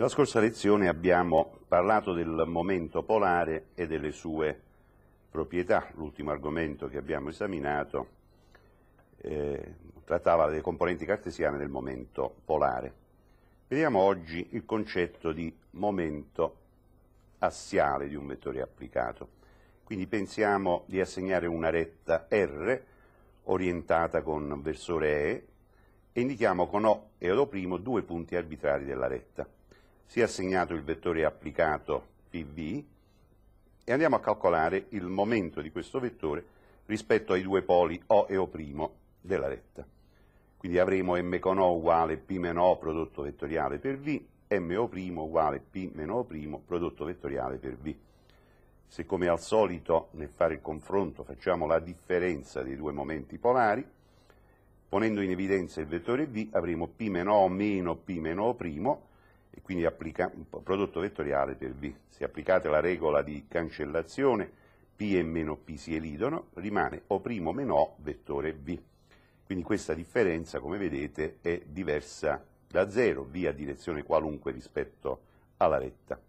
Nella scorsa lezione abbiamo parlato del momento polare e delle sue proprietà, l'ultimo argomento che abbiamo esaminato eh, trattava delle componenti cartesiane del momento polare. Vediamo oggi il concetto di momento assiale di un vettore applicato. Quindi pensiamo di assegnare una retta R orientata con versore E e indichiamo con O e O' due punti arbitrari della retta si è assegnato il vettore applicato PV e andiamo a calcolare il momento di questo vettore rispetto ai due poli O e O' della retta. Quindi avremo M con O uguale P meno O prodotto vettoriale per V, MO' uguale P meno O' prodotto vettoriale per V. Se come al solito nel fare il confronto facciamo la differenza dei due momenti polari, ponendo in evidenza il vettore V avremo P meno O meno P meno O' e quindi applica, un prodotto vettoriale per V. Se applicate la regola di cancellazione, P e meno P si elidono, rimane O' meno O vettore V. Quindi questa differenza, come vedete, è diversa da zero, V a direzione qualunque rispetto alla retta.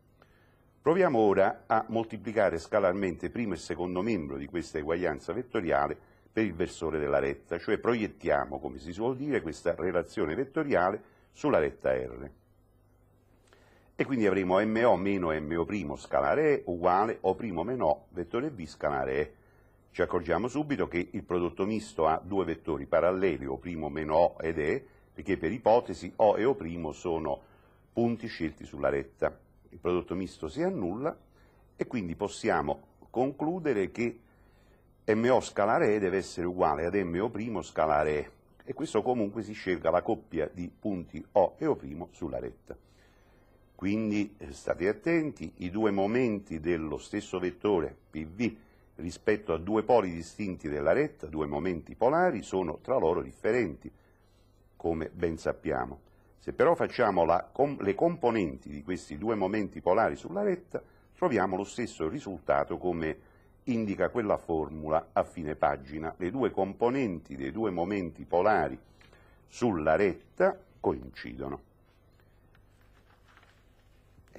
Proviamo ora a moltiplicare scalarmente primo e secondo membro di questa eguaglianza vettoriale per il versore della retta, cioè proiettiamo, come si suol dire, questa relazione vettoriale sulla retta R e quindi avremo MO meno MO' scalare E uguale O' meno vettore B scalare E. Ci accorgiamo subito che il prodotto misto ha due vettori paralleli, O' meno O ed E, perché per ipotesi O e O' sono punti scelti sulla retta. Il prodotto misto si annulla e quindi possiamo concludere che MO scalare E deve essere uguale ad MO' scalare E e questo comunque si scelga la coppia di punti O e O' sulla retta. Quindi eh, state attenti, i due momenti dello stesso vettore PV rispetto a due poli distinti della retta, due momenti polari, sono tra loro differenti, come ben sappiamo. Se però facciamo la, com, le componenti di questi due momenti polari sulla retta, troviamo lo stesso risultato come indica quella formula a fine pagina. Le due componenti dei due momenti polari sulla retta coincidono.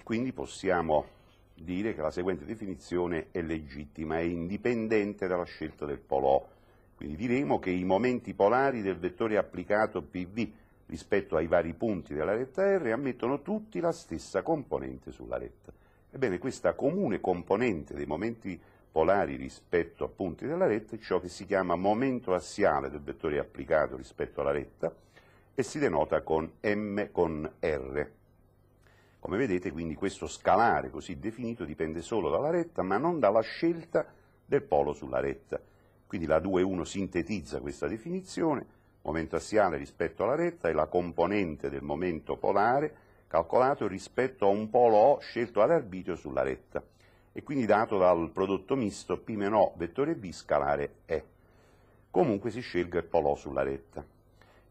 Quindi possiamo dire che la seguente definizione è legittima, è indipendente dalla scelta del polo. Quindi diremo che i momenti polari del vettore applicato PV rispetto ai vari punti della retta R ammettono tutti la stessa componente sulla retta. Ebbene, questa comune componente dei momenti polari rispetto a punti della retta è ciò che si chiama momento assiale del vettore applicato rispetto alla retta e si denota con M con R. Come vedete quindi questo scalare così definito dipende solo dalla retta ma non dalla scelta del polo sulla retta. Quindi la 2.1 sintetizza questa definizione, momento assiale rispetto alla retta è la componente del momento polare calcolato rispetto a un polo O scelto ad arbitrio sulla retta e quindi dato dal prodotto misto P-O vettore B scalare E. Comunque si scelga il polo O sulla retta.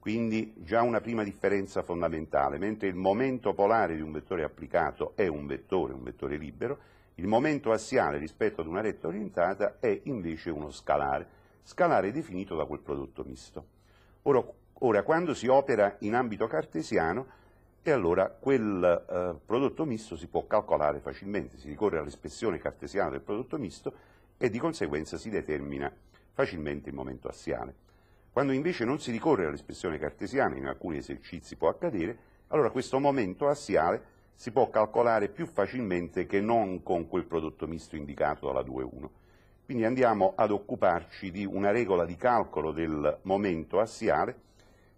Quindi già una prima differenza fondamentale, mentre il momento polare di un vettore applicato è un vettore, un vettore libero, il momento assiale rispetto ad una retta orientata è invece uno scalare, scalare definito da quel prodotto misto. Ora, ora quando si opera in ambito cartesiano, e allora quel eh, prodotto misto si può calcolare facilmente, si ricorre all'espressione cartesiana del prodotto misto e di conseguenza si determina facilmente il momento assiale. Quando invece non si ricorre all'espressione cartesiana, in alcuni esercizi può accadere, allora questo momento assiale si può calcolare più facilmente che non con quel prodotto misto indicato dalla 2.1. Quindi andiamo ad occuparci di una regola di calcolo del momento assiale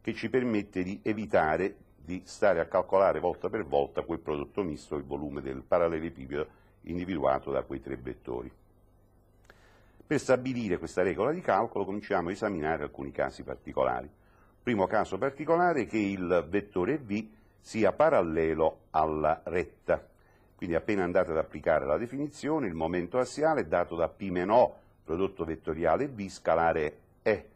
che ci permette di evitare di stare a calcolare volta per volta quel prodotto misto, il volume del parallelepipedo individuato da quei tre vettori. Per stabilire questa regola di calcolo cominciamo a esaminare alcuni casi particolari. Primo caso particolare è che il vettore V sia parallelo alla retta. Quindi appena andate ad applicare la definizione, il momento assiale è dato da P-O, prodotto vettoriale V, scalare E.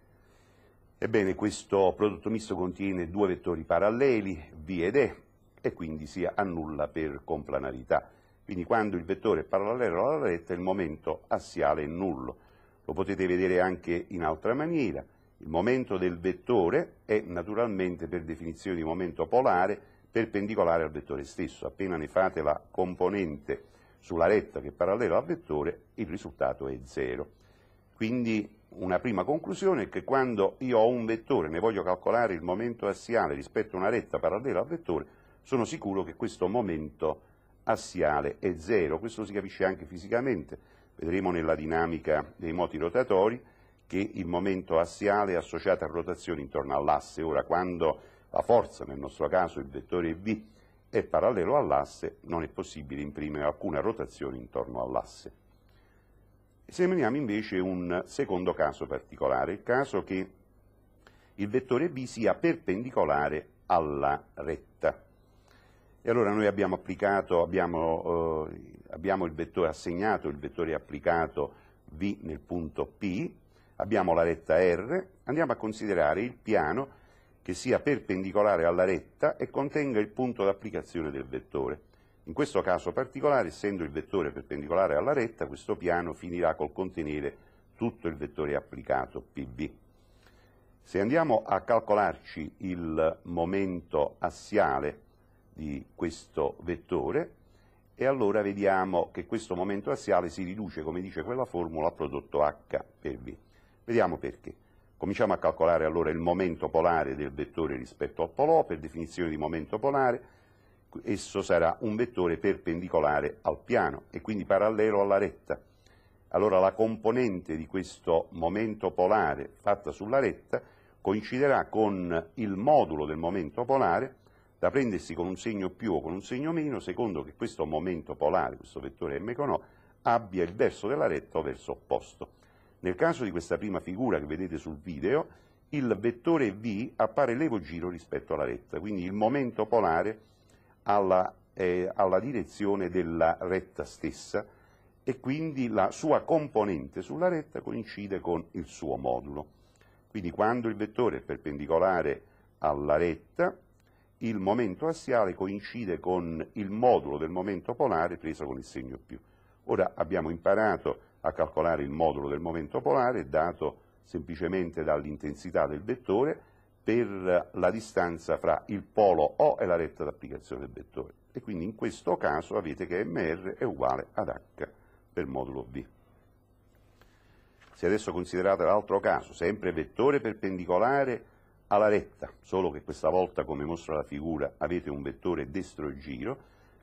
Ebbene, questo prodotto misto contiene due vettori paralleli, V ed E, e quindi si annulla per complanarità. Quindi quando il vettore è parallelo alla retta il momento assiale è nullo. Lo potete vedere anche in altra maniera. Il momento del vettore è naturalmente per definizione di momento polare perpendicolare al vettore stesso. Appena ne fate la componente sulla retta che è parallela al vettore, il risultato è zero. Quindi una prima conclusione è che quando io ho un vettore e ne voglio calcolare il momento assiale rispetto a una retta parallela al vettore, sono sicuro che questo momento assiale è zero, Questo si capisce anche fisicamente, vedremo nella dinamica dei moti rotatori che il momento assiale è associato a rotazioni intorno all'asse. Ora, quando la forza, nel nostro caso il vettore V, è parallelo all'asse, non è possibile imprimere alcuna rotazione intorno all'asse. Esaminiamo invece un secondo caso particolare, il caso che il vettore B sia perpendicolare alla retta. E allora noi abbiamo applicato, abbiamo, eh, abbiamo il vettore assegnato, il vettore applicato V nel punto P, abbiamo la retta R, andiamo a considerare il piano che sia perpendicolare alla retta e contenga il punto d'applicazione del vettore. In questo caso particolare, essendo il vettore perpendicolare alla retta, questo piano finirà col contenere tutto il vettore applicato PB. Se andiamo a calcolarci il momento assiale di questo vettore e allora vediamo che questo momento assiale si riduce, come dice quella formula, a prodotto H per V. Vediamo perché. Cominciamo a calcolare allora il momento polare del vettore rispetto al polo, per definizione di momento polare esso sarà un vettore perpendicolare al piano e quindi parallelo alla retta. Allora la componente di questo momento polare fatta sulla retta coinciderà con il modulo del momento polare da prendersi con un segno più o con un segno meno, secondo che questo momento polare, questo vettore m con O, abbia il verso della retta o verso opposto. Nel caso di questa prima figura che vedete sul video, il vettore V appare levogiro rispetto alla retta, quindi il momento polare alla, eh, alla direzione della retta stessa e quindi la sua componente sulla retta coincide con il suo modulo. Quindi quando il vettore è perpendicolare alla retta, il momento assiale coincide con il modulo del momento polare preso con il segno più. Ora abbiamo imparato a calcolare il modulo del momento polare dato semplicemente dall'intensità del vettore per la distanza fra il polo O e la retta d'applicazione del vettore. E quindi in questo caso avete che MR è uguale ad H per modulo V. Se adesso considerate l'altro caso, sempre vettore perpendicolare alla retta, solo che questa volta, come mostra la figura, avete un vettore destro giro,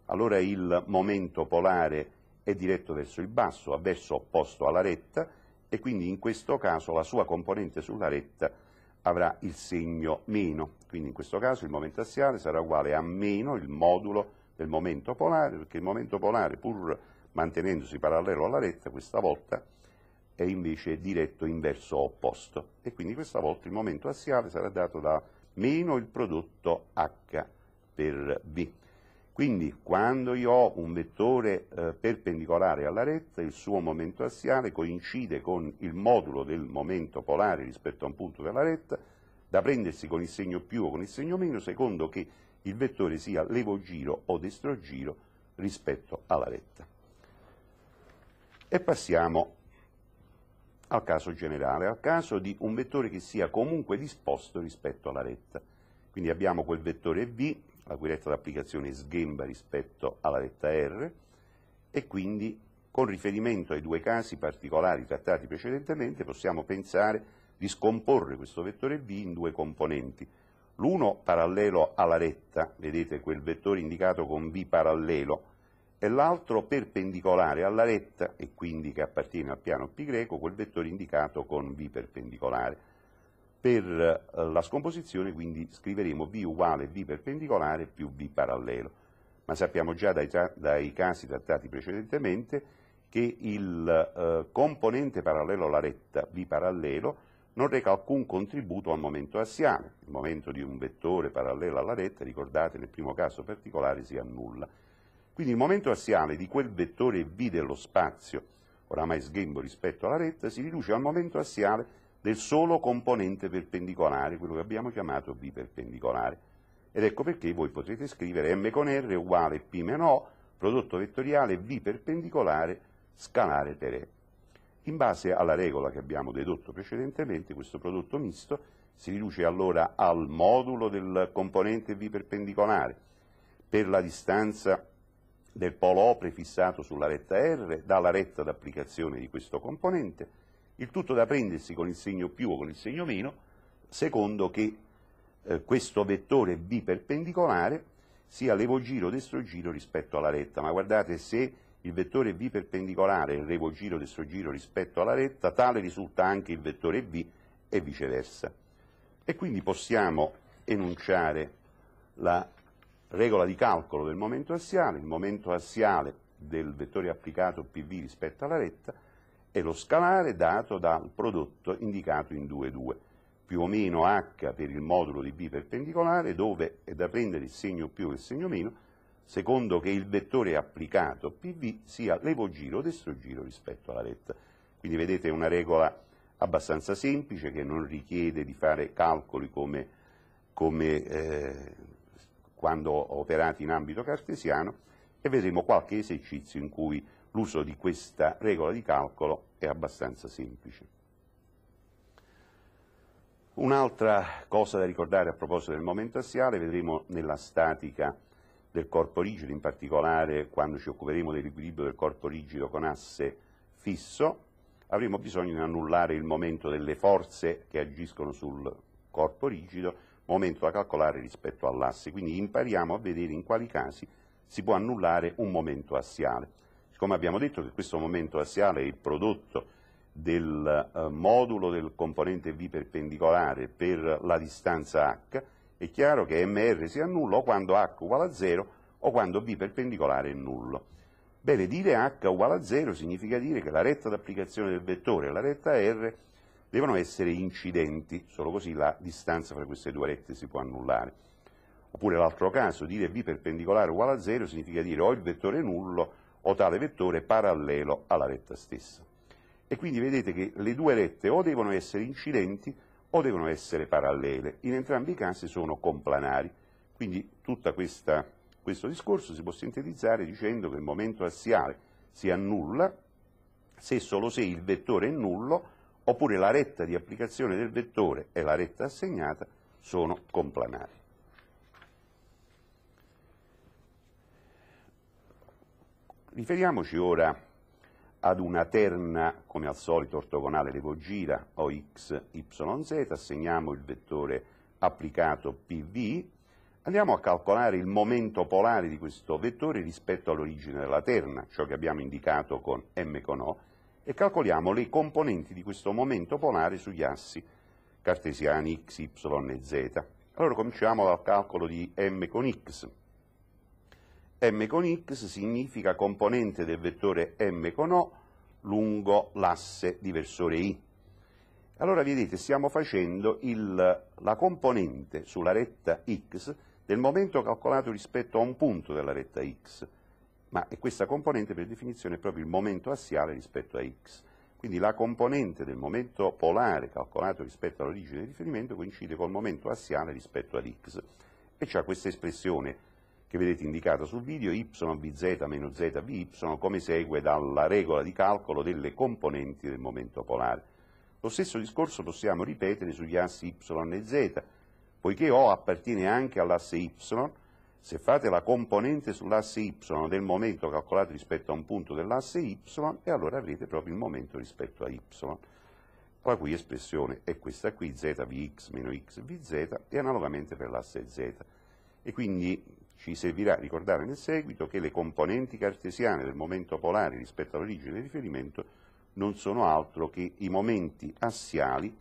allora il momento polare è diretto verso il basso, verso opposto alla retta, e quindi in questo caso la sua componente sulla retta avrà il segno meno, quindi in questo caso il momento assiale sarà uguale a meno il modulo del momento polare, perché il momento polare, pur mantenendosi parallelo alla retta, questa volta è invece diretto in verso opposto e quindi questa volta il momento assiale sarà dato da meno il prodotto H per B. Quindi quando io ho un vettore eh, perpendicolare alla retta, il suo momento assiale coincide con il modulo del momento polare rispetto a un punto della retta, da prendersi con il segno più o con il segno meno, secondo che il vettore sia levogiro o destrogiro rispetto alla retta. E passiamo al caso generale, al caso di un vettore che sia comunque disposto rispetto alla retta. Quindi abbiamo quel vettore V, la cui retta d'applicazione sghemba rispetto alla retta R, e quindi con riferimento ai due casi particolari trattati precedentemente possiamo pensare di scomporre questo vettore V in due componenti. L'uno parallelo alla retta, vedete quel vettore indicato con V parallelo, e l'altro perpendicolare alla retta e quindi che appartiene al piano π greco, quel vettore indicato con V perpendicolare. Per eh, la scomposizione quindi scriveremo V uguale V perpendicolare più V parallelo, ma sappiamo già dai, dai casi trattati precedentemente che il eh, componente parallelo alla retta V parallelo non reca alcun contributo al momento assiale, il momento di un vettore parallelo alla retta, ricordate nel primo caso particolare, si annulla quindi il momento assiale di quel vettore v dello spazio, oramai sghembo rispetto alla retta, si riduce al momento assiale del solo componente perpendicolare, quello che abbiamo chiamato v perpendicolare. Ed ecco perché voi potrete scrivere m con r uguale p meno o, prodotto vettoriale v perpendicolare scalare per e. In base alla regola che abbiamo dedotto precedentemente, questo prodotto misto si riduce allora al modulo del componente v perpendicolare per la distanza del polo O prefissato sulla retta R, dalla retta d'applicazione di questo componente, il tutto da prendersi con il segno più o con il segno meno, secondo che eh, questo vettore B perpendicolare sia levogiro o destrogiro rispetto alla retta, ma guardate se il vettore V perpendicolare è levogiro o destrogiro rispetto alla retta, tale risulta anche il vettore V e viceversa. E quindi possiamo enunciare la regola di calcolo del momento assiale, il momento assiale del vettore applicato PV rispetto alla retta e lo scalare dato dal prodotto indicato in 2,2 più o meno h per il modulo di b perpendicolare dove è da prendere il segno più e il segno meno secondo che il vettore applicato PV sia levogiro o destrogiro rispetto alla retta. Quindi vedete una regola abbastanza semplice che non richiede di fare calcoli come, come eh, quando operati in ambito cartesiano e vedremo qualche esercizio in cui l'uso di questa regola di calcolo è abbastanza semplice. Un'altra cosa da ricordare a proposito del momento assiale, vedremo nella statica del corpo rigido, in particolare quando ci occuperemo dell'equilibrio del corpo rigido con asse fisso, avremo bisogno di annullare il momento delle forze che agiscono sul corpo rigido momento da calcolare rispetto all'asse, quindi impariamo a vedere in quali casi si può annullare un momento assiale. Siccome abbiamo detto che questo momento assiale è il prodotto del eh, modulo del componente V perpendicolare per la distanza H, è chiaro che MR si annulla o quando H uguale a 0 o quando V perpendicolare è nullo. Bene, dire H uguale a 0 significa dire che la retta d'applicazione del vettore e la retta R devono essere incidenti, solo così la distanza fra queste due rette si può annullare. Oppure l'altro caso, dire b perpendicolare uguale a 0 significa dire o il vettore è nullo o tale vettore parallelo alla retta stessa. E quindi vedete che le due rette o devono essere incidenti o devono essere parallele. In entrambi i casi sono complanari. Quindi tutto questo discorso si può sintetizzare dicendo che il momento assiale si annulla se solo se il vettore è nullo oppure la retta di applicazione del vettore e la retta assegnata sono complanari. Riferiamoci ora ad una terna, come al solito, ortogonale levogira o x, y, z, assegniamo il vettore applicato PV, andiamo a calcolare il momento polare di questo vettore rispetto all'origine della terna, ciò che abbiamo indicato con m con O, e calcoliamo le componenti di questo momento polare sugli assi cartesiani x, y e z. Allora cominciamo dal calcolo di m con x. m con x significa componente del vettore m con o lungo l'asse di versore i. Allora vedete stiamo facendo il, la componente sulla retta x del momento calcolato rispetto a un punto della retta x ma questa componente per definizione è proprio il momento assiale rispetto a x. Quindi la componente del momento polare calcolato rispetto all'origine di riferimento coincide col momento assiale rispetto ad x. E c'è questa espressione che vedete indicata sul video, yvz meno z vy, come segue dalla regola di calcolo delle componenti del momento polare. Lo stesso discorso possiamo ripetere sugli assi y e z, poiché O appartiene anche all'asse y, se fate la componente sull'asse y del momento calcolato rispetto a un punto dell'asse y, e allora avrete proprio il momento rispetto a y, la cui espressione è questa qui, z vx meno x vz, e analogamente per l'asse z. E quindi ci servirà ricordare nel seguito che le componenti cartesiane del momento polare rispetto all'origine di riferimento non sono altro che i momenti assiali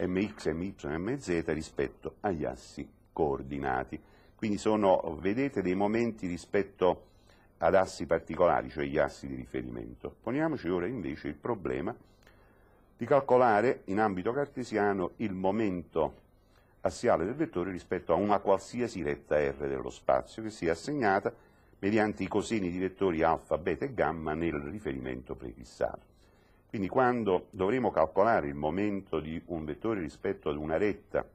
mx, my, mz rispetto agli assi coordinati. Quindi sono, vedete, dei momenti rispetto ad assi particolari, cioè gli assi di riferimento. Poniamoci ora invece il problema di calcolare in ambito cartesiano il momento assiale del vettore rispetto a una qualsiasi retta R dello spazio che sia assegnata mediante i coseni di vettori alfa, beta e gamma nel riferimento prefissato. Quindi quando dovremo calcolare il momento di un vettore rispetto ad una retta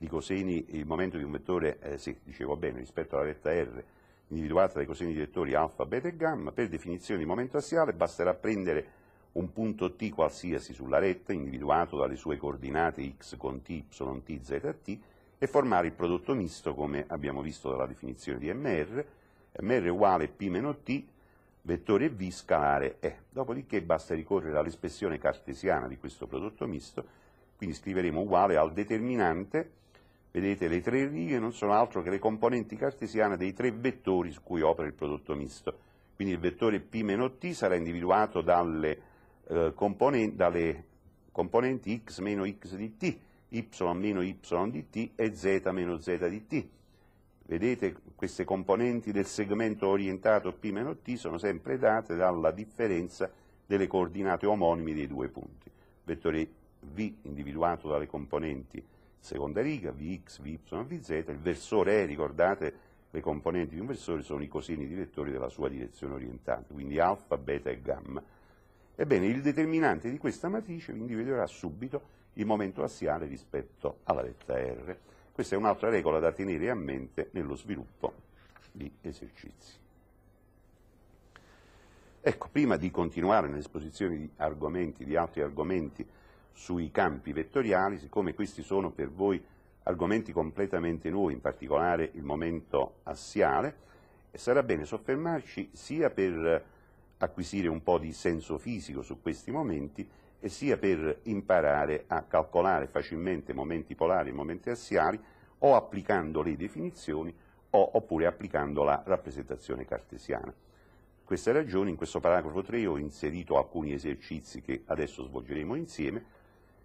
di coseni, il momento di un vettore, eh, sì, dicevo bene, rispetto alla retta R, individuata dai coseni direttori alfa, beta e gamma, per definizione di momento assiale basterà prendere un punto T qualsiasi sulla retta, individuato dalle sue coordinate x con t, y, t, z e t, e formare il prodotto misto, come abbiamo visto dalla definizione di MR, MR uguale P meno T, vettore V scalare E. Dopodiché basta ricorrere all'espressione cartesiana di questo prodotto misto, quindi scriveremo uguale al determinante Vedete, le tre righe non sono altro che le componenti cartesiane dei tre vettori su cui opera il prodotto misto. Quindi il vettore P-T sarà individuato dalle, eh, componenti, dalle componenti x x di t, y y di t e z z di t. Vedete, queste componenti del segmento orientato P-T sono sempre date dalla differenza delle coordinate omonime dei due punti. Il vettore V individuato dalle componenti seconda riga, Vx, Vy, Vz, il versore E, eh, ricordate, le componenti di un versore sono i coseni di vettori della sua direzione orientante, quindi alfa, beta e gamma. Ebbene, il determinante di questa matrice individuerà subito il momento assiale rispetto alla vetta R. Questa è un'altra regola da tenere a mente nello sviluppo di esercizi. Ecco, prima di continuare nell'esposizione di argomenti, di altri argomenti, sui campi vettoriali, siccome questi sono per voi argomenti completamente nuovi, in particolare il momento assiale, sarà bene soffermarci sia per acquisire un po' di senso fisico su questi momenti e sia per imparare a calcolare facilmente momenti polari e momenti assiali o applicando le definizioni o, oppure applicando la rappresentazione cartesiana. Per queste ragioni in questo paragrafo 3 ho inserito alcuni esercizi che adesso svolgeremo insieme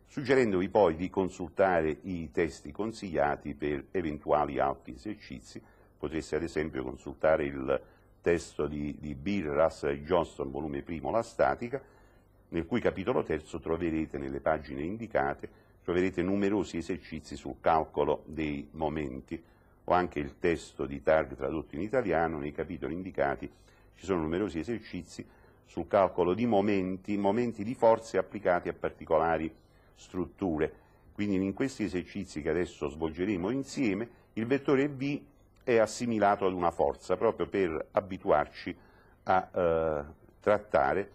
suggerendovi poi di consultare i testi consigliati per eventuali altri esercizi, potreste ad esempio consultare il testo di, di Bill Russell e Johnston, volume primo, La statica, nel cui capitolo terzo troverete nelle pagine indicate troverete numerosi esercizi sul calcolo dei momenti o anche il testo di Targ tradotto in italiano, nei capitoli indicati ci sono numerosi esercizi sul calcolo di momenti, momenti di forze applicati a particolari strutture. Quindi in questi esercizi che adesso svolgeremo insieme, il vettore V è assimilato ad una forza, proprio per abituarci a eh, trattare,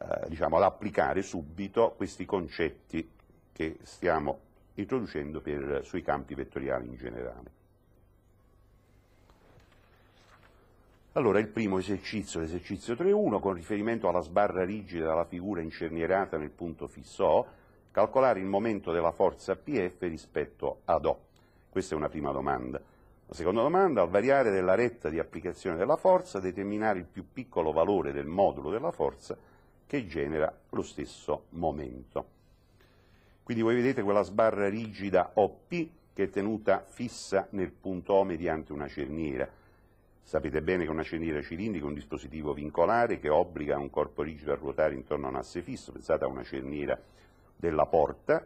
eh, diciamo, ad applicare subito questi concetti che stiamo introducendo per, sui campi vettoriali in generale. Allora, il primo esercizio, l'esercizio 3.1, con riferimento alla sbarra rigida della figura incernierata nel punto fisso O, calcolare il momento della forza PF rispetto ad O. Questa è una prima domanda. La seconda domanda, al variare della retta di applicazione della forza, determinare il più piccolo valore del modulo della forza che genera lo stesso momento. Quindi voi vedete quella sbarra rigida OP che è tenuta fissa nel punto O mediante una cerniera. Sapete bene che una cerniera cilindrica è un dispositivo vincolare che obbliga un corpo rigido a ruotare intorno a un asse fisso, pensate a una cerniera della porta,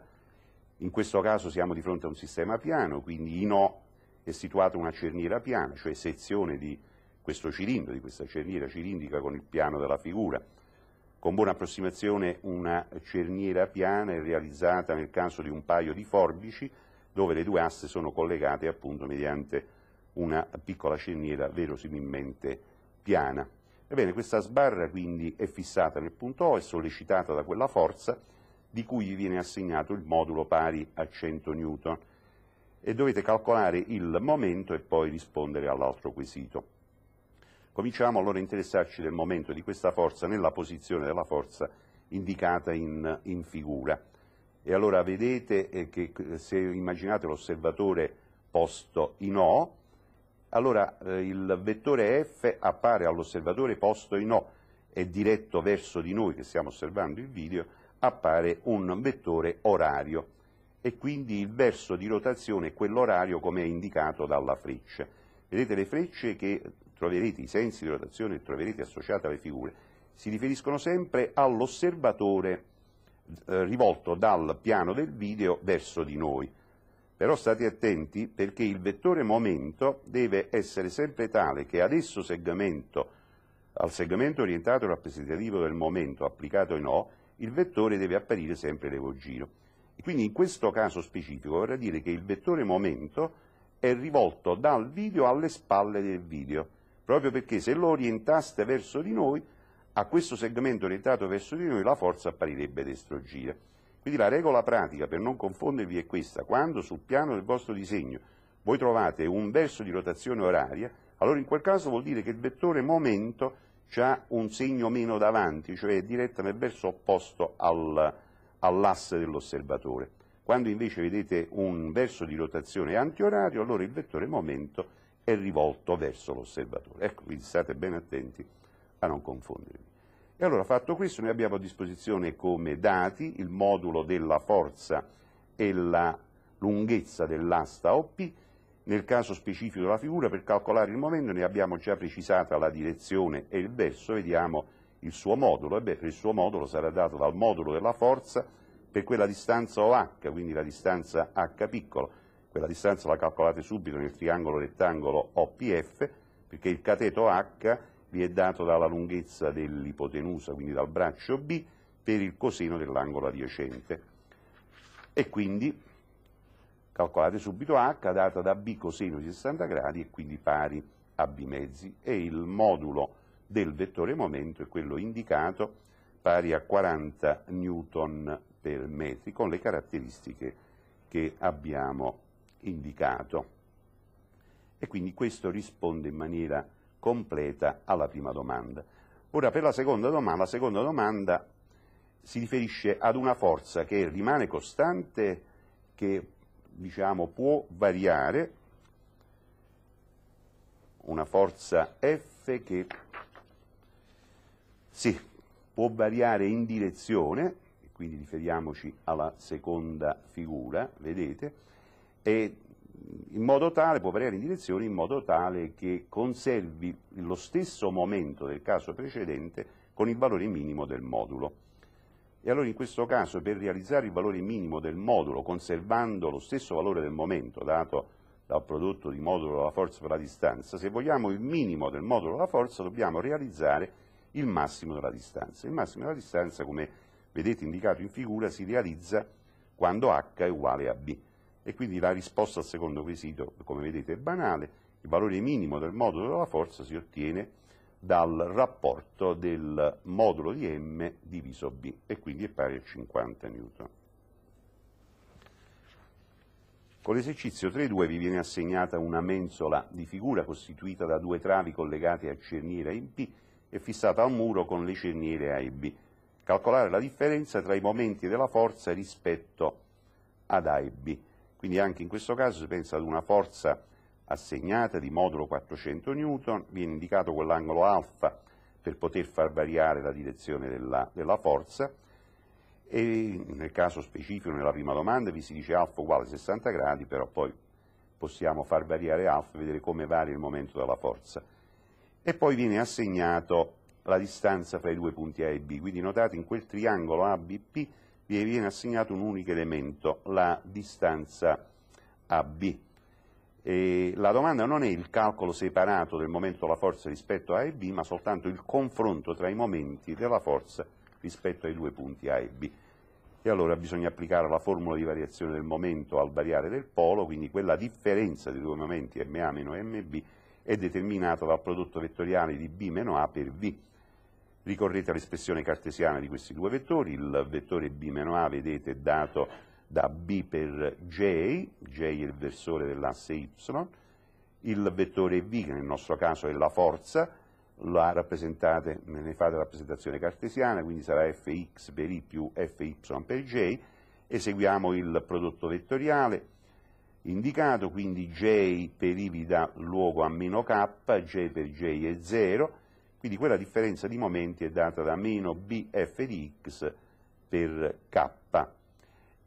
in questo caso siamo di fronte a un sistema piano, quindi in O è situata una cerniera piana, cioè sezione di questo cilindro, di questa cerniera cilindrica con il piano della figura. Con buona approssimazione una cerniera piana è realizzata nel caso di un paio di forbici dove le due asse sono collegate appunto mediante una piccola cerniera verosimilmente piana. Ebbene, questa sbarra quindi è fissata nel punto O, è sollecitata da quella forza di cui vi viene assegnato il modulo pari a 100 N e dovete calcolare il momento e poi rispondere all'altro quesito. Cominciamo allora a interessarci del momento di questa forza nella posizione della forza indicata in, in figura. E allora vedete eh, che eh, se immaginate l'osservatore posto in O, allora eh, il vettore F appare all'osservatore posto in O è diretto verso di noi che stiamo osservando il video appare un vettore orario e quindi il verso di rotazione è quello orario come è indicato dalla freccia. Vedete le frecce che troverete, i sensi di rotazione che troverete associati alle figure, si riferiscono sempre all'osservatore eh, rivolto dal piano del video verso di noi. Però state attenti perché il vettore momento deve essere sempre tale che ad esso segmento, al segmento orientato rappresentativo del momento applicato in O, il vettore deve apparire sempre l'evogiro. E quindi in questo caso specifico vorrà dire che il vettore momento è rivolto dal video alle spalle del video, proprio perché se lo orientaste verso di noi, a questo segmento orientato verso di noi la forza apparirebbe destrogira. Quindi la regola pratica, per non confondervi, è questa. Quando sul piano del vostro disegno voi trovate un verso di rotazione oraria, allora in quel caso vuol dire che il vettore momento ha un segno meno davanti, cioè è diretta nel verso opposto al, all'asse dell'osservatore. Quando invece vedete un verso di rotazione antiorario, allora il vettore momento è rivolto verso l'osservatore. Ecco, quindi state ben attenti a non confondervi. E allora, fatto questo, noi abbiamo a disposizione come dati il modulo della forza e la lunghezza dell'asta OP nel caso specifico della figura, per calcolare il momento, ne abbiamo già precisata la direzione e il verso, vediamo il suo modulo, Ebbene, per il suo modulo sarà dato dal modulo della forza per quella distanza OH, quindi la distanza H piccola, quella distanza la calcolate subito nel triangolo rettangolo OPF, perché il cateto H vi è dato dalla lunghezza dell'ipotenusa, quindi dal braccio B, per il coseno dell'angolo adiacente. E quindi Calcolate subito H data da B coseno di 60 gradi e quindi pari a B mezzi e il modulo del vettore momento è quello indicato pari a 40 newton per metri con le caratteristiche che abbiamo indicato. E quindi questo risponde in maniera completa alla prima domanda. Ora per la seconda domanda, la seconda domanda si riferisce ad una forza che rimane costante, che diciamo, può variare una forza F che sì, può variare in direzione, quindi riferiamoci alla seconda figura, vedete, e in modo tale, può variare in direzione in modo tale che conservi lo stesso momento del caso precedente con il valore minimo del modulo. E allora in questo caso per realizzare il valore minimo del modulo, conservando lo stesso valore del momento dato dal prodotto di modulo della forza per la distanza, se vogliamo il minimo del modulo della forza dobbiamo realizzare il massimo della distanza. Il massimo della distanza, come vedete indicato in figura, si realizza quando h è uguale a b. E quindi la risposta al secondo quesito, come vedete, è banale. Il valore minimo del modulo della forza si ottiene dal rapporto del modulo di M diviso B e quindi è pari a 50 N. Con l'esercizio 3.2 vi viene assegnata una mensola di figura costituita da due travi collegate a cerniera in P e fissata al muro con le cerniere A e B. Calcolare la differenza tra i momenti della forza rispetto ad A e B. Quindi anche in questo caso si pensa ad una forza assegnata di modulo 400 N, viene indicato quell'angolo alfa per poter far variare la direzione della, della forza e nel caso specifico nella prima domanda vi si dice alfa uguale a 60 gradi, però poi possiamo far variare alfa e vedere come varia il momento della forza. E poi viene assegnato la distanza fra i due punti A e B, quindi notate in quel triangolo ABP vi viene assegnato un unico elemento, la distanza AB. E la domanda non è il calcolo separato del momento della forza rispetto a A e B, ma soltanto il confronto tra i momenti della forza rispetto ai due punti A e B. E allora bisogna applicare la formula di variazione del momento al variare del polo, quindi quella differenza dei due momenti MA meno MB è determinata dal prodotto vettoriale di B A per V. Ricorrete all'espressione cartesiana di questi due vettori, il vettore B A vedete dato da B per J, J è il versore dell'asse Y, il vettore V, che nel nostro caso è la forza, la rappresentate, ne fate la rappresentazione cartesiana, quindi sarà fx per i più fy per j, eseguiamo il prodotto vettoriale indicato, quindi j per i vi dà luogo a meno k, j per j è 0, quindi quella differenza di momenti è data da meno bf di x per k.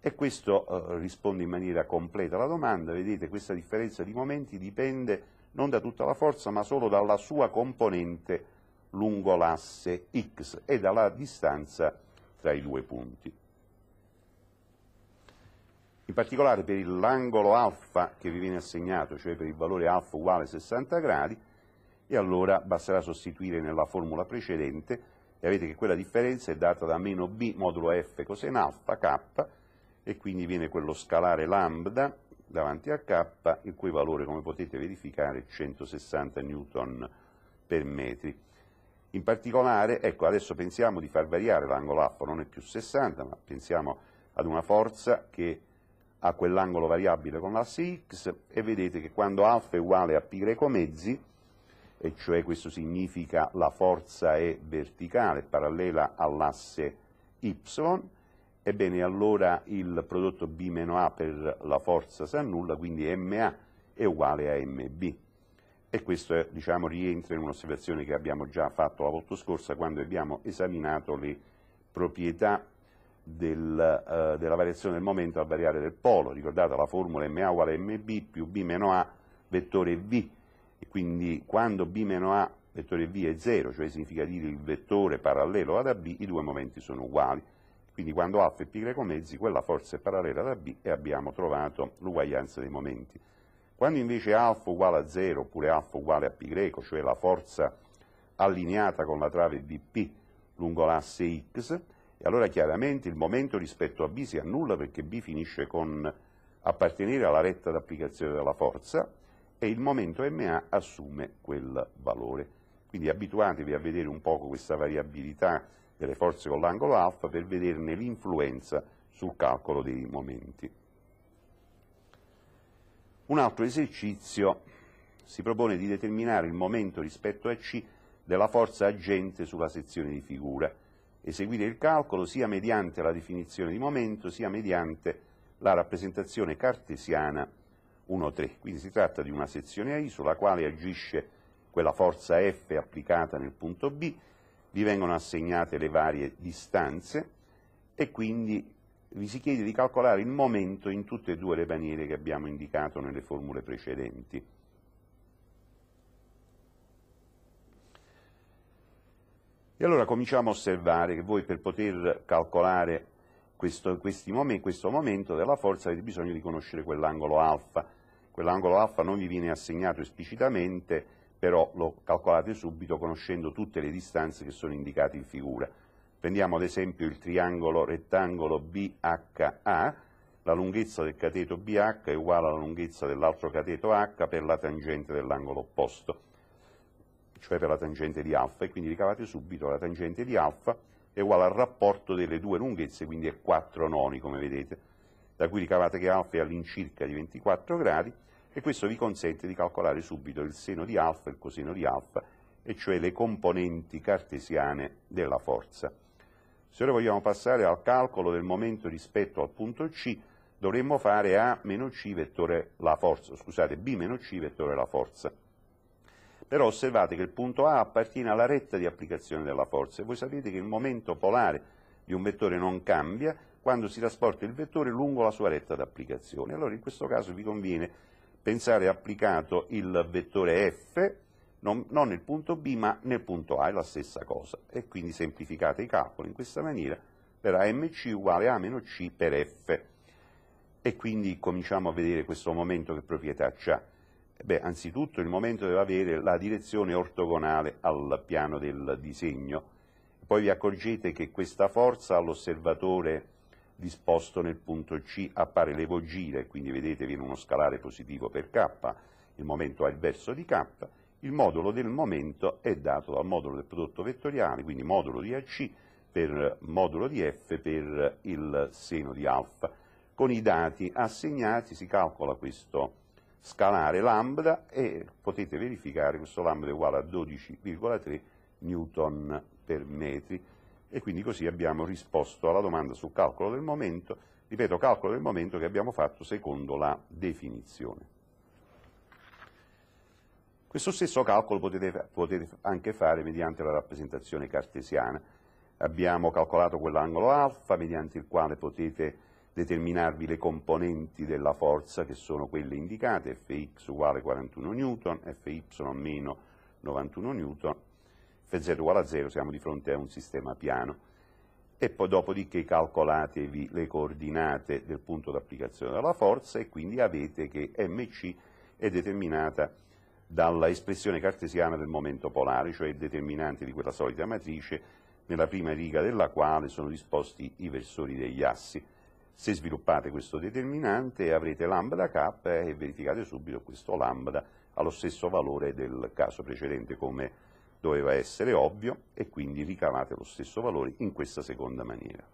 E questo eh, risponde in maniera completa alla domanda, vedete questa differenza di momenti dipende non da tutta la forza ma solo dalla sua componente lungo l'asse x e dalla distanza tra i due punti. In particolare per l'angolo alfa che vi viene assegnato, cioè per il valore alfa uguale a 60 gradi, e allora basterà sostituire nella formula precedente e avete che quella differenza è data da meno b modulo f coseno alfa k e quindi viene quello scalare lambda davanti a k, il cui valore, come potete verificare, è 160 newton per metri. In particolare, ecco, adesso pensiamo di far variare l'angolo alfa, non è più 60, ma pensiamo ad una forza che ha quell'angolo variabile con l'asse x e vedete che quando alfa è uguale a π mezzi, e cioè questo significa la forza è verticale, parallela all'asse y, Ebbene, allora il prodotto B-A per la forza si annulla, quindi MA è uguale a MB. E questo eh, diciamo, rientra in un'osservazione che abbiamo già fatto la volta scorsa quando abbiamo esaminato le proprietà del, eh, della variazione del momento al variare del polo. Ricordate la formula MA uguale a MB più B-A vettore V. E quindi quando B-A vettore V è 0, cioè significa dire il vettore parallelo ad AB, i due momenti sono uguali. Quindi quando alfa è pi greco mezzi, quella forza è parallela da b e abbiamo trovato l'uguaglianza dei momenti. Quando invece alfa uguale a 0 oppure alfa uguale a pi greco, cioè la forza allineata con la trave BP lungo l'asse x, e allora chiaramente il momento rispetto a B si annulla perché B finisce con appartenere alla retta d'applicazione della forza e il momento MA assume quel valore. Quindi abituatevi a vedere un poco questa variabilità delle forze con l'angolo alfa per vederne l'influenza sul calcolo dei momenti. Un altro esercizio si propone di determinare il momento rispetto a C della forza agente sulla sezione di figura, eseguire il calcolo sia mediante la definizione di momento sia mediante la rappresentazione cartesiana 1-3. Quindi si tratta di una sezione A sulla quale agisce quella forza F applicata nel punto B vi vengono assegnate le varie distanze e quindi vi si chiede di calcolare il momento in tutte e due le maniere che abbiamo indicato nelle formule precedenti. E allora cominciamo a osservare che voi per poter calcolare questo, momen questo momento della forza avete bisogno di conoscere quell'angolo alfa. Quell'angolo alfa non vi viene assegnato esplicitamente, però lo calcolate subito conoscendo tutte le distanze che sono indicate in figura. Prendiamo ad esempio il triangolo rettangolo BHA, la lunghezza del cateto BH è uguale alla lunghezza dell'altro cateto H per la tangente dell'angolo opposto, cioè per la tangente di alfa, e quindi ricavate subito la tangente di alfa è uguale al rapporto delle due lunghezze, quindi è 4 noni come vedete, da cui ricavate che alfa è all'incirca di 24 gradi, e questo vi consente di calcolare subito il seno di alfa e il coseno di alfa, e cioè le componenti cartesiane della forza. Se ora vogliamo passare al calcolo del momento rispetto al punto C, dovremmo fare A meno C vettore la forza, scusate, B meno C vettore la forza. Però osservate che il punto A appartiene alla retta di applicazione della forza e voi sapete che il momento polare di un vettore non cambia quando si trasporta il vettore lungo la sua retta d'applicazione. Allora in questo caso vi conviene pensare applicato il vettore F, non, non nel punto B ma nel punto A, è la stessa cosa. E quindi semplificate i calcoli in questa maniera, per AMC uguale A meno C per F. E quindi cominciamo a vedere questo momento che proprietà ha. Beh, anzitutto il momento deve avere la direzione ortogonale al piano del disegno. Poi vi accorgete che questa forza all'osservatore disposto nel punto C appare l'evogire, quindi vedete viene uno scalare positivo per K, il momento ha il verso di K, il modulo del momento è dato dal modulo del prodotto vettoriale, quindi modulo di AC per modulo di F per il seno di alfa. Con i dati assegnati si calcola questo scalare lambda e potete verificare che questo lambda è uguale a 12,3 newton per metri e quindi così abbiamo risposto alla domanda sul calcolo del momento, ripeto calcolo del momento che abbiamo fatto secondo la definizione. Questo stesso calcolo potete, potete anche fare mediante la rappresentazione cartesiana. Abbiamo calcolato quell'angolo alfa mediante il quale potete determinarvi le componenti della forza che sono quelle indicate, Fx uguale 41 N, Fy meno 91 N z uguale a 0 siamo di fronte a un sistema piano e poi dopodiché calcolatevi le coordinate del punto d'applicazione della forza e quindi avete che mc è determinata dalla espressione cartesiana del momento polare, cioè il determinante di quella solita matrice nella prima riga della quale sono disposti i versori degli assi. Se sviluppate questo determinante avrete lambda k e verificate subito questo lambda allo stesso valore del caso precedente come doveva essere ovvio e quindi ricavate lo stesso valore in questa seconda maniera.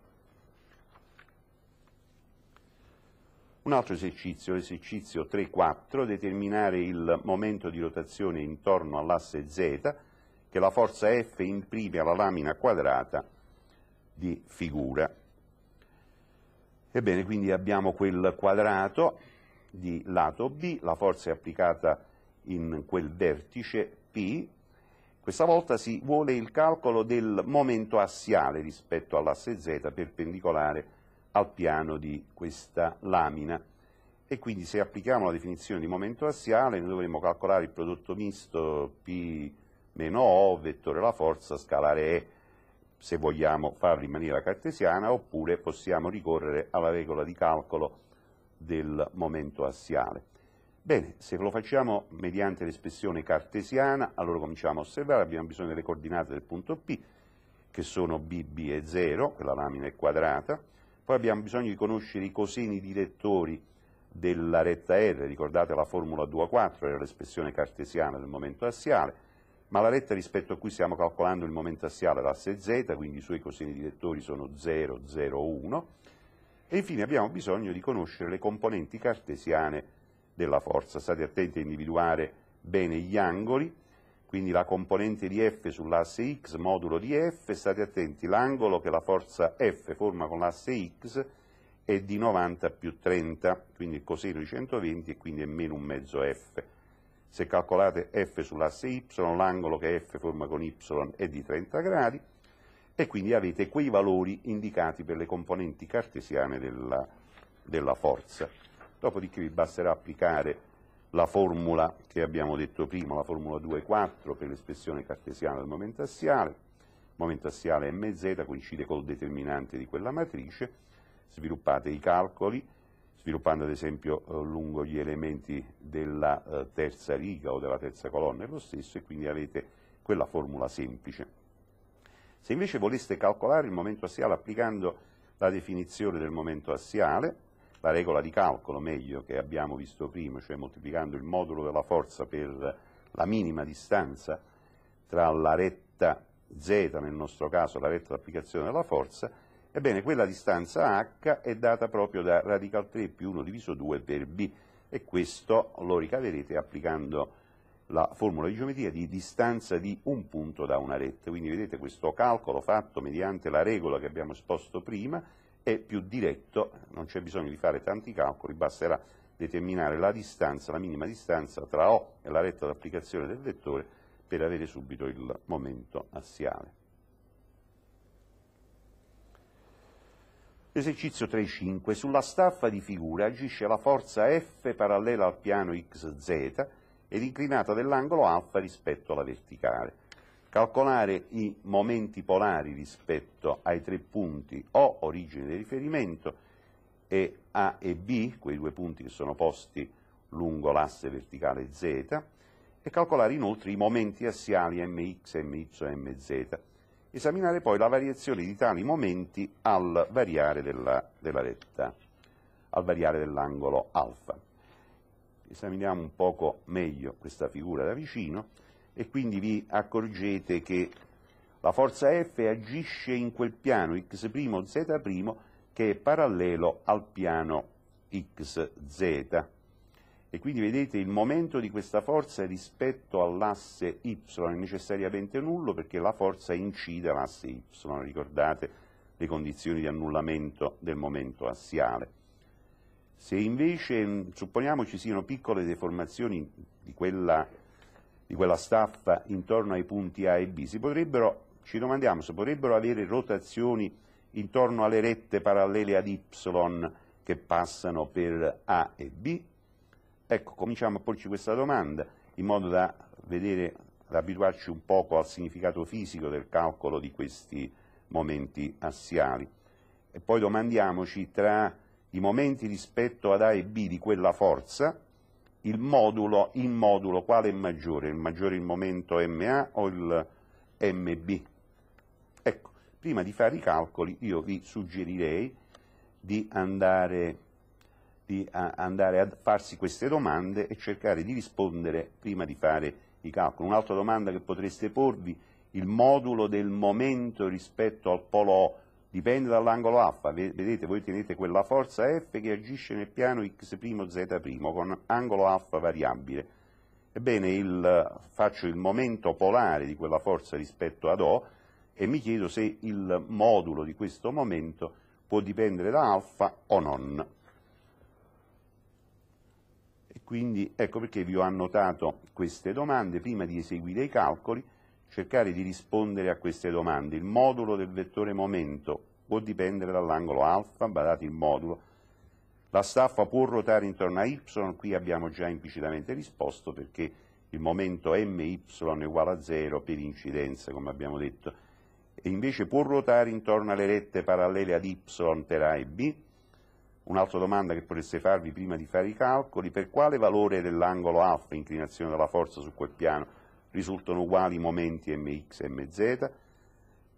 Un altro esercizio, l'esercizio 3-4, determinare il momento di rotazione intorno all'asse Z che la forza F imprime alla lamina quadrata di figura. Ebbene, quindi abbiamo quel quadrato di lato B, la forza è applicata in quel vertice P, questa volta si vuole il calcolo del momento assiale rispetto all'asse Z perpendicolare al piano di questa lamina e quindi se applichiamo la definizione di momento assiale noi dovremmo calcolare il prodotto misto P-O, vettore la forza, scalare E, se vogliamo farlo in maniera cartesiana, oppure possiamo ricorrere alla regola di calcolo del momento assiale. Bene, se lo facciamo mediante l'espressione cartesiana, allora cominciamo a osservare, abbiamo bisogno delle coordinate del punto P, che sono B, B e 0, che la lamina è quadrata, poi abbiamo bisogno di conoscere i coseni direttori della retta R, ricordate la formula 2 a 4, era l'espressione cartesiana del momento assiale, ma la retta rispetto a cui stiamo calcolando il momento assiale è l'asse Z, quindi i suoi coseni direttori sono 0, 0, 1, e infine abbiamo bisogno di conoscere le componenti cartesiane della forza. State attenti a individuare bene gli angoli, quindi la componente di F sull'asse X, modulo di F, state attenti, l'angolo che la forza F forma con l'asse X è di 90 più 30, quindi il coseno di 120 e quindi è meno un mezzo F. Se calcolate F sull'asse Y, l'angolo che F forma con Y è di 30 gradi e quindi avete quei valori indicati per le componenti cartesiane della, della forza dopodiché vi basterà applicare la formula che abbiamo detto prima, la formula 2,4 per l'espressione cartesiana del momento assiale, il momento assiale mz coincide col determinante di quella matrice, sviluppate i calcoli, sviluppando ad esempio eh, lungo gli elementi della eh, terza riga o della terza colonna è lo stesso e quindi avete quella formula semplice. Se invece voleste calcolare il momento assiale applicando la definizione del momento assiale, la regola di calcolo meglio che abbiamo visto prima, cioè moltiplicando il modulo della forza per la minima distanza tra la retta z, nel nostro caso la retta d'applicazione della forza, ebbene quella distanza h è data proprio da radical 3 più 1 diviso 2 per b e questo lo ricaverete applicando la formula di geometria di distanza di un punto da una retta. Quindi vedete questo calcolo fatto mediante la regola che abbiamo esposto prima è più diretto, non c'è bisogno di fare tanti calcoli, basterà determinare la distanza, la minima distanza tra O e la retta d'applicazione del vettore per avere subito il momento assiale. Esercizio 3.5. Sulla staffa di figura agisce la forza F parallela al piano XZ ed inclinata dell'angolo alfa rispetto alla verticale calcolare i momenti polari rispetto ai tre punti O, origine di riferimento, e A e B, quei due punti che sono posti lungo l'asse verticale Z, e calcolare inoltre i momenti assiali mx, my e mz. Esaminare poi la variazione di tali momenti al variare della, della retta, al variare dell'angolo alfa. Esaminiamo un poco meglio questa figura da vicino e quindi vi accorgete che la forza F agisce in quel piano x' z' che è parallelo al piano xz e quindi vedete il momento di questa forza rispetto all'asse y è necessariamente nullo perché la forza incide l'asse y, ricordate le condizioni di annullamento del momento assiale. Se invece mm, supponiamo ci siano piccole deformazioni di quella di quella staffa intorno ai punti A e B, ci domandiamo se potrebbero avere rotazioni intorno alle rette parallele ad Y che passano per A e B? Ecco, cominciamo a porci questa domanda in modo da vedere, da abituarci un poco al significato fisico del calcolo di questi momenti assiali. E poi domandiamoci tra i momenti rispetto ad A e B di quella forza, il modulo, in modulo quale è maggiore? Il maggiore il momento MA o il MB? Ecco, prima di fare i calcoli io vi suggerirei di andare, di a, andare a farsi queste domande e cercare di rispondere prima di fare i calcoli. Un'altra domanda che potreste porvi, il modulo del momento rispetto al polo dipende dall'angolo alfa, vedete voi tenete quella forza F che agisce nel piano X', con angolo alfa variabile. Ebbene, il, faccio il momento polare di quella forza rispetto ad O e mi chiedo se il modulo di questo momento può dipendere da alfa o non. E quindi ecco perché vi ho annotato queste domande prima di eseguire i calcoli cercare di rispondere a queste domande. Il modulo del vettore momento può dipendere dall'angolo alfa, badate il modulo, la staffa può ruotare intorno a y, qui abbiamo già implicitamente risposto perché il momento my è uguale a 0 per incidenza, come abbiamo detto, e invece può ruotare intorno alle rette parallele ad y per A e B. Un'altra domanda che potreste farvi prima di fare i calcoli, per quale valore dell'angolo alfa, inclinazione della forza su quel piano, risultano uguali i momenti mx mz,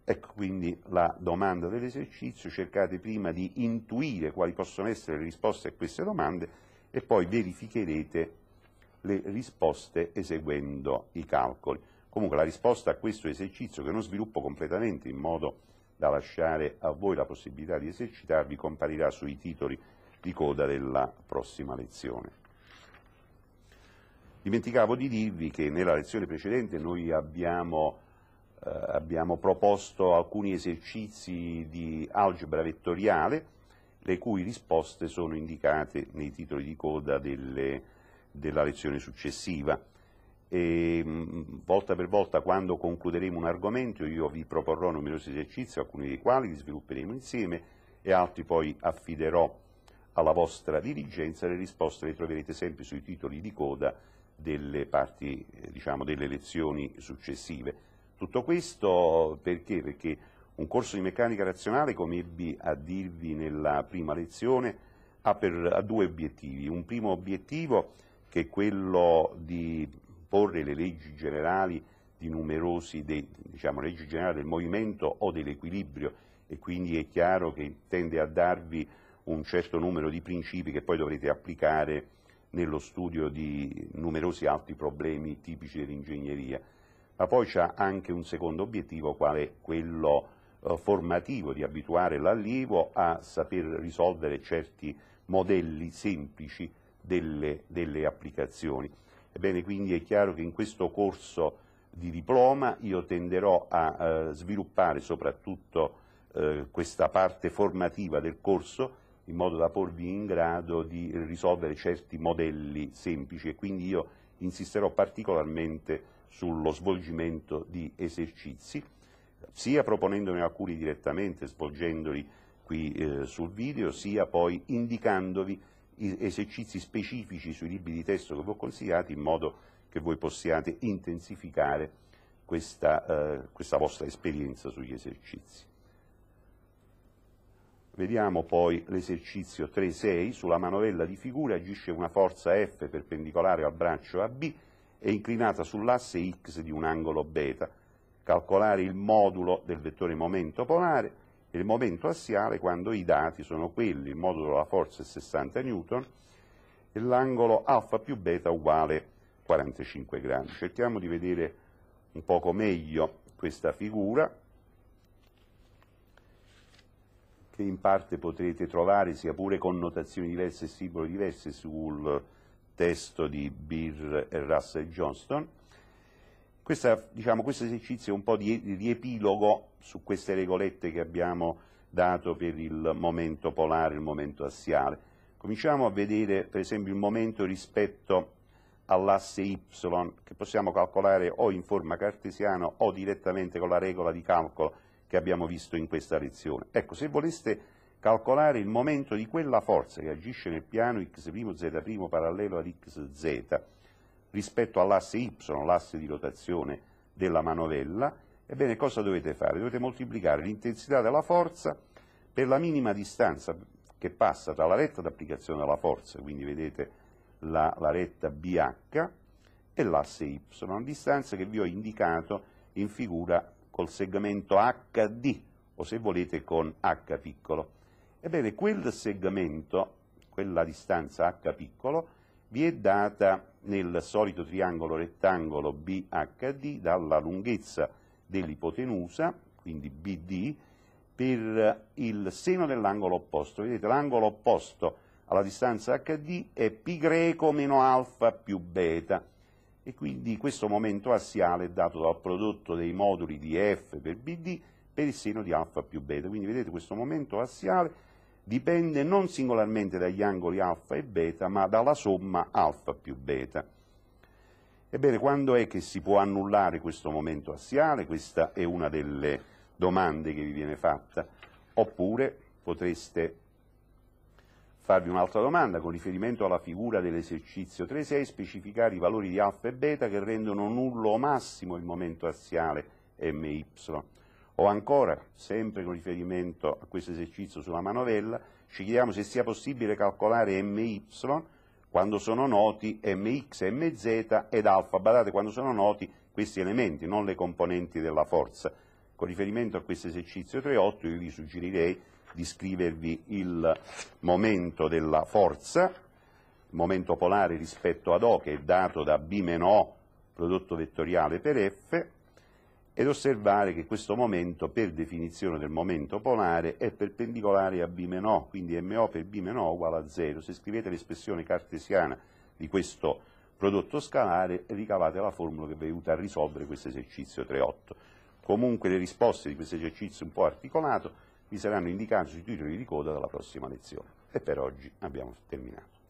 ecco quindi la domanda dell'esercizio, cercate prima di intuire quali possono essere le risposte a queste domande e poi verificherete le risposte eseguendo i calcoli. Comunque la risposta a questo esercizio, che non sviluppo completamente in modo da lasciare a voi la possibilità di esercitarvi, comparirà sui titoli di coda della prossima lezione. Dimenticavo di dirvi che nella lezione precedente noi abbiamo, eh, abbiamo proposto alcuni esercizi di algebra vettoriale, le cui risposte sono indicate nei titoli di coda delle, della lezione successiva. E, mm, volta per volta, quando concluderemo un argomento, io vi proporrò numerosi esercizi, alcuni dei quali li svilupperemo insieme e altri poi affiderò alla vostra dirigenza. Le risposte le troverete sempre sui titoli di coda delle, parti, eh, diciamo, delle elezioni successive. Tutto questo perché? Perché un corso di meccanica razionale, come ebbi a dirvi nella prima lezione, ha, per, ha due obiettivi. Un primo obiettivo che è quello di porre le leggi generali di numerosi, dei, diciamo, leggi generali del movimento o dell'equilibrio e quindi è chiaro che tende a darvi un certo numero di principi che poi dovrete applicare nello studio di numerosi altri problemi tipici dell'ingegneria, ma poi c'è anche un secondo obiettivo quale quello eh, formativo di abituare l'allievo a saper risolvere certi modelli semplici delle, delle applicazioni. Ebbene, quindi è chiaro che in questo corso di diploma io tenderò a eh, sviluppare soprattutto eh, questa parte formativa del corso in modo da porvi in grado di risolvere certi modelli semplici e quindi io insisterò particolarmente sullo svolgimento di esercizi, sia proponendone alcuni direttamente, svolgendoli qui eh, sul video, sia poi indicandovi esercizi specifici sui libri di testo che vi ho consigliati in modo che voi possiate intensificare questa, eh, questa vostra esperienza sugli esercizi. Vediamo poi l'esercizio 3-6, sulla manovella di figura agisce una forza F perpendicolare al braccio AB e inclinata sull'asse X di un angolo beta. Calcolare il modulo del vettore momento polare e il momento assiale quando i dati sono quelli, il modulo della forza è 60 N e l'angolo alfa più beta uguale 45 gradi. Cerchiamo di vedere un poco meglio questa figura, che in parte potrete trovare, sia pure connotazioni diverse e simboli diversi, sul testo di Beer e Russell Johnston. Questa, diciamo, questo esercizio è un po' di riepilogo su queste regolette che abbiamo dato per il momento polare, il momento assiale. Cominciamo a vedere per esempio il momento rispetto all'asse y che possiamo calcolare o in forma cartesiana o direttamente con la regola di calcolo che abbiamo visto in questa lezione. Ecco, se voleste calcolare il momento di quella forza che agisce nel piano x'z' parallelo ad xz rispetto all'asse y, l'asse di rotazione della manovella, ebbene cosa dovete fare? Dovete moltiplicare l'intensità della forza per la minima distanza che passa tra la retta d'applicazione della forza, quindi vedete la, la retta BH, e l'asse y, una distanza che vi ho indicato in figura col segmento HD o se volete con H piccolo. Ebbene, quel segmento, quella distanza H piccolo, vi è data nel solito triangolo rettangolo BHD dalla lunghezza dell'ipotenusa, quindi BD, per il seno dell'angolo opposto. Vedete, l'angolo opposto alla distanza HD è π greco meno alfa più beta e quindi questo momento assiale è dato dal prodotto dei moduli di F per BD per il seno di alfa più beta. Quindi vedete questo momento assiale dipende non singolarmente dagli angoli alfa e beta, ma dalla somma alfa più beta. Ebbene, quando è che si può annullare questo momento assiale? Questa è una delle domande che vi viene fatta. Oppure potreste farvi un'altra domanda con riferimento alla figura dell'esercizio 3.6, specificare i valori di alfa e beta che rendono nullo o massimo il momento assiale MY. O ancora, sempre con riferimento a questo esercizio sulla manovella, ci chiediamo se sia possibile calcolare MY quando sono noti MX, MZ ed alfa, badate quando sono noti questi elementi, non le componenti della forza. Con riferimento a questo esercizio 3.8 io vi suggerirei di scrivervi il momento della forza, il momento polare rispetto ad O che è dato da B-O, prodotto vettoriale per F, ed osservare che questo momento, per definizione del momento polare, è perpendicolare a B-O, quindi MO per B-O uguale a 0. Se scrivete l'espressione cartesiana di questo prodotto scalare, ricavate la formula che vi aiuta a risolvere questo esercizio 3.8. Comunque le risposte di questo esercizio un po' articolato vi saranno indicati sui titoli di coda dalla prossima lezione. E per oggi abbiamo terminato.